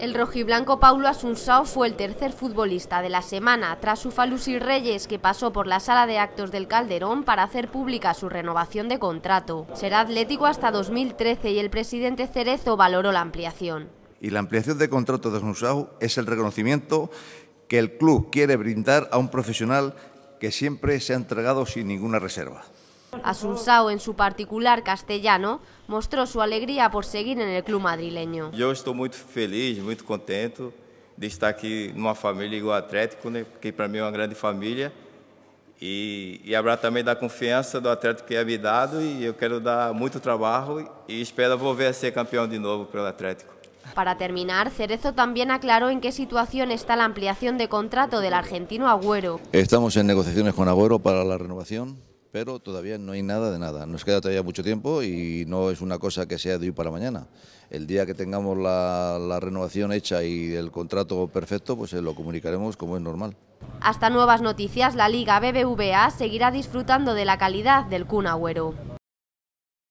El rojiblanco Paulo Asunsao fue el tercer futbolista de la semana, tras su y Reyes, que pasó por la sala de actos del Calderón para hacer pública su renovación de contrato. Será atlético hasta 2013 y el presidente Cerezo valoró la ampliación. Y la ampliación de contrato de Asunsao es el reconocimiento que el club quiere brindar a un profesional que siempre se ha entregado sin ninguna reserva. Asunsao, en su particular castellano, mostró su alegría por seguir en el club madrileño. Yo estoy muy feliz, muy contento de estar aquí en una familia igual Atlético, que para mí es una gran familia. y habrá también la da confianza do Atlético que he me dado y yo quiero dar mucho trabajo y espero volver a ser campeón de nuevo el Atlético. Para terminar, Cerezo también aclaró en qué situación está la ampliación de contrato del argentino Agüero. Estamos en negociaciones con Agüero para la renovación pero todavía no hay nada de nada. Nos queda todavía mucho tiempo y no es una cosa que sea de hoy para mañana. El día que tengamos la, renovación hecha y el contrato perfecto, pues eh, lo comunicaremos como es normal. Hasta nuevas noticias, la Liga BBVA seguirá disfrutando de la calidad del Kun Agüero.